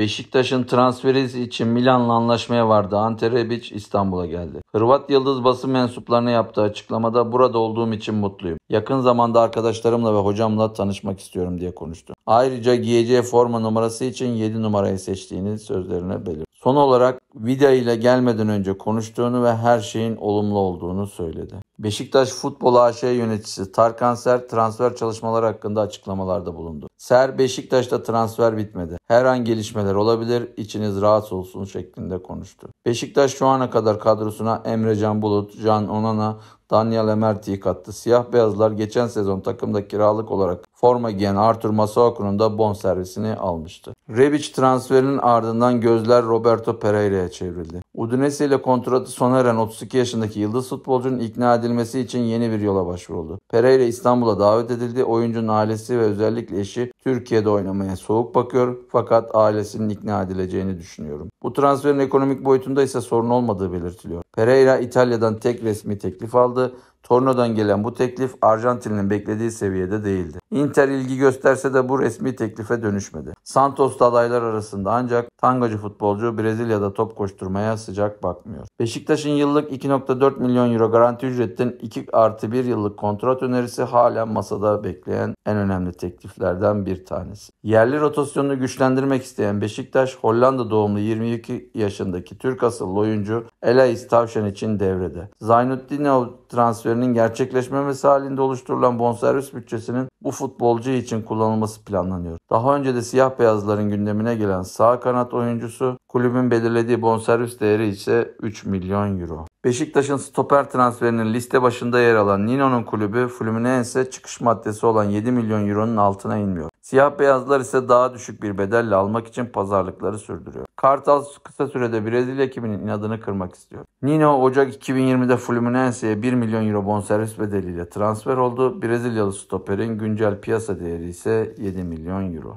Beşiktaş'ın transferi için Milan'la anlaşmaya vardı. Ante Rebic İstanbul'a geldi. Hırvat Yıldız basın mensuplarına yaptığı açıklamada burada olduğum için mutluyum. Yakın zamanda arkadaşlarımla ve hocamla tanışmak istiyorum diye konuştu. Ayrıca giyeceği forma numarası için 7 numarayı seçtiğini sözlerine belirtti. Son olarak Vida ile gelmeden önce konuştuğunu ve her şeyin olumlu olduğunu söyledi. Beşiktaş Futbol AŞ yöneticisi Tarkan Ser transfer çalışmaları hakkında açıklamalarda bulundu. Ser Beşiktaş'ta transfer bitmedi. Her an gelişmeler olabilir, içiniz rahat olsun şeklinde konuştu. Beşiktaş şu ana kadar kadrosuna Emre Can Bulut, Can Onana, Daniel Emerti'yi kattı. Siyah beyazlar geçen sezon takımda kiralık olarak forma giyen Arthur Masuaku'nun da bon servisini almıştı. Rebic transferinin ardından gözler Roberto Pereira'ya çevrildi. Udinese ile kontratı sona eren 32 yaşındaki yıldız futbolcunun ikna edilmesi için yeni bir yola başvuruldu. Pereira İstanbul'a davet edildi. Oyuncunun ailesi ve özellikle eşi Türkiye'de oynamaya soğuk bakıyor fakat ailesinin ikna edileceğini düşünüyorum. Bu transferin ekonomik boyutunda ise sorun olmadığı belirtiliyor. Pereira İtalya'dan tek resmi teklif aldı. Torino'dan gelen bu teklif Arjantin'in beklediği seviyede değildi. Inter ilgi gösterse de bu resmi teklife dönüşmedi. Santos'ta adaylar arasında ancak tangacı futbolcu Brezilya'da top koşturmaya sıcak bakmıyor. Beşiktaş'ın yıllık 2.4 milyon euro garanti ücretten 2 artı 1 yıllık kontrat önerisi hala masada bekleyen en önemli tekliflerden bir tanesi. Yerli rotasyonunu güçlendirmek isteyen Beşiktaş Hollanda doğumlu 20 22 yaşındaki Türk asıllı oyuncu Elais Tavşan için devrede. Zaynutdinov transferinin gerçekleşmemesi halinde oluşturulan bonservis bütçesinin bu futbolcu için kullanılması planlanıyor. Daha önce de siyah beyazların gündemine gelen sağ kanat oyuncusu Kulübün belirlediği bonservis değeri ise 3 milyon euro. Beşiktaş'ın stoper transferinin liste başında yer alan Nino'nun kulübü Fluminense çıkış maddesi olan 7 milyon euronun altına inmiyor. Siyah beyazlar ise daha düşük bir bedelle almak için pazarlıkları sürdürüyor. Kartal kısa sürede Brezilya ekibinin inadını kırmak istiyor. Nino Ocak 2020'de Fluminense'ye 1 milyon euro bonservis bedeliyle transfer oldu. Brezilyalı stoperin güncel piyasa değeri ise 7 milyon euro.